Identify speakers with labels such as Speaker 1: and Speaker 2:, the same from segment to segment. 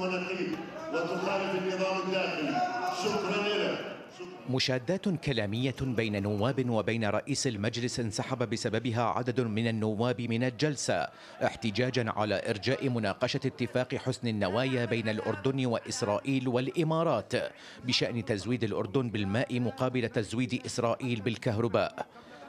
Speaker 1: ونقيب وتخالف النظام الداخلي شكرا لك
Speaker 2: مشادات كلامية بين نواب وبين رئيس المجلس انسحب بسببها عدد من النواب من الجلسة احتجاجا على إرجاء مناقشة اتفاق حسن النوايا بين الأردن وإسرائيل والإمارات بشأن تزويد الأردن بالماء مقابل تزويد إسرائيل بالكهرباء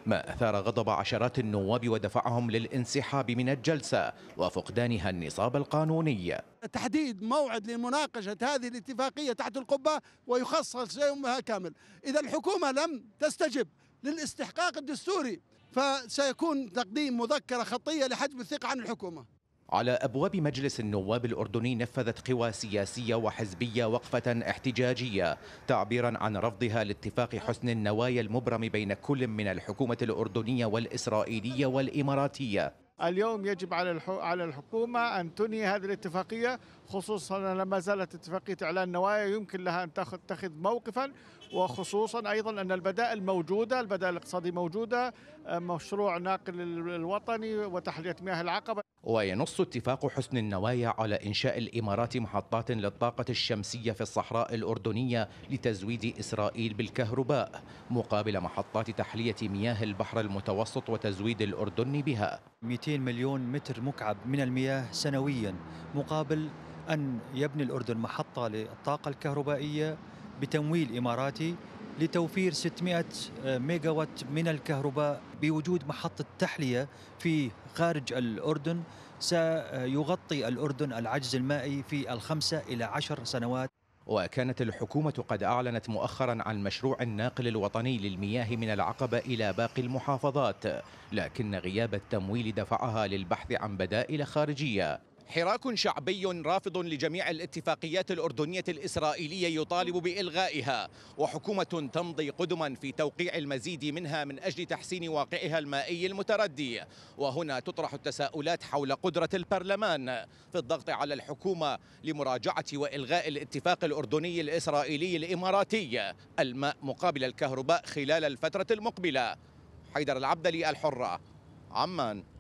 Speaker 2: ما أثار غضب عشرات النواب ودفعهم للانسحاب من الجلسة وفقدانها النصاب القانوني
Speaker 1: تحديد موعد لمناقشة هذه الاتفاقية تحت القبة ويخصص يومها كامل إذا الحكومة لم تستجب للاستحقاق الدستوري فسيكون تقديم مذكرة خطية لحجب الثقة عن الحكومة
Speaker 2: على أبواب مجلس النواب الأردني نفذت قوى سياسية وحزبية وقفة احتجاجية تعبيرا عن رفضها لاتفاق حسن النوايا المبرم بين كل من الحكومة الأردنية والإسرائيلية والإماراتية
Speaker 3: اليوم يجب على على الحكومه ان تنهي هذه الاتفاقيه خصوصا لما زالت اتفاقيه اعلان نوايا يمكن لها ان تتخذ موقفا وخصوصا ايضا ان البدائل موجوده، البدائل الاقتصاديه موجوده، مشروع ناقل الوطني وتحليه مياه العقبه.
Speaker 2: وينص اتفاق حسن النوايا على انشاء الامارات محطات للطاقه الشمسيه في الصحراء الاردنيه لتزويد اسرائيل بالكهرباء مقابل محطات تحليه مياه البحر المتوسط وتزويد الاردن بها.
Speaker 4: 200 مليون متر مكعب من المياه سنويا مقابل أن يبني الأردن محطة للطاقة الكهربائية بتمويل إماراتي لتوفير 600 ميجا وات من الكهرباء بوجود محطة تحلية في خارج الأردن سيغطي الأردن العجز المائي
Speaker 2: في الخمسة إلى عشر سنوات وكانت الحكومة قد أعلنت مؤخرا عن مشروع الناقل الوطني للمياه من العقبة إلى باقي المحافظات لكن غياب التمويل دفعها للبحث عن بدائل خارجية حراك شعبي رافض لجميع الاتفاقيات الأردنية الإسرائيلية يطالب بإلغائها وحكومة تمضي قدما في توقيع المزيد منها من أجل تحسين واقعها المائي المتردي وهنا تطرح التساؤلات حول قدرة البرلمان في الضغط على الحكومة لمراجعة وإلغاء الاتفاق الأردني الإسرائيلي الإماراتي الماء مقابل الكهرباء خلال الفترة المقبلة حيدر العبدلي الحرة عمان